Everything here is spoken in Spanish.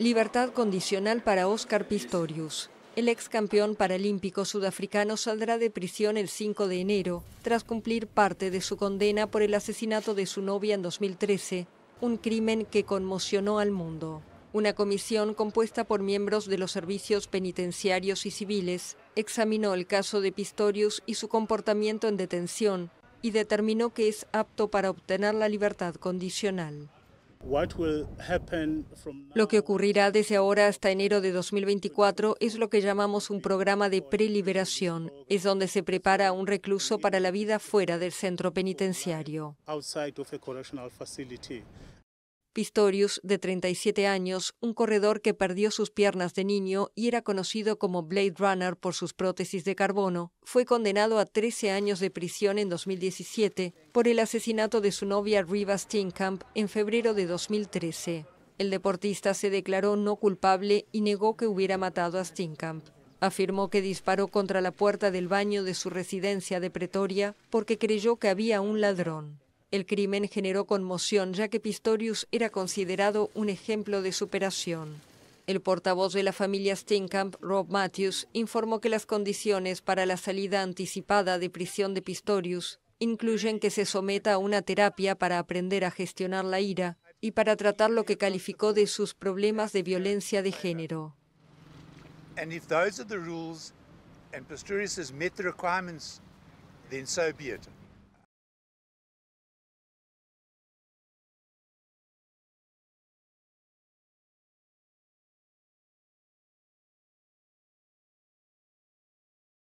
Libertad condicional para Oscar Pistorius. El ex campeón paralímpico sudafricano saldrá de prisión el 5 de enero, tras cumplir parte de su condena por el asesinato de su novia en 2013, un crimen que conmocionó al mundo. Una comisión compuesta por miembros de los servicios penitenciarios y civiles examinó el caso de Pistorius y su comportamiento en detención y determinó que es apto para obtener la libertad condicional. Lo que ocurrirá desde ahora hasta enero de 2024 es lo que llamamos un programa de preliberación. Es donde se prepara a un recluso para la vida fuera del centro penitenciario. Pistorius, de 37 años, un corredor que perdió sus piernas de niño y era conocido como Blade Runner por sus prótesis de carbono, fue condenado a 13 años de prisión en 2017 por el asesinato de su novia Riva Steenkamp en febrero de 2013. El deportista se declaró no culpable y negó que hubiera matado a Steenkamp. Afirmó que disparó contra la puerta del baño de su residencia de Pretoria porque creyó que había un ladrón. El crimen generó conmoción ya que Pistorius era considerado un ejemplo de superación. El portavoz de la familia Steenkamp, Rob Matthews, informó que las condiciones para la salida anticipada de prisión de Pistorius incluyen que se someta a una terapia para aprender a gestionar la ira y para tratar lo que calificó de sus problemas de violencia de género. and Pistorius the requirements, then so be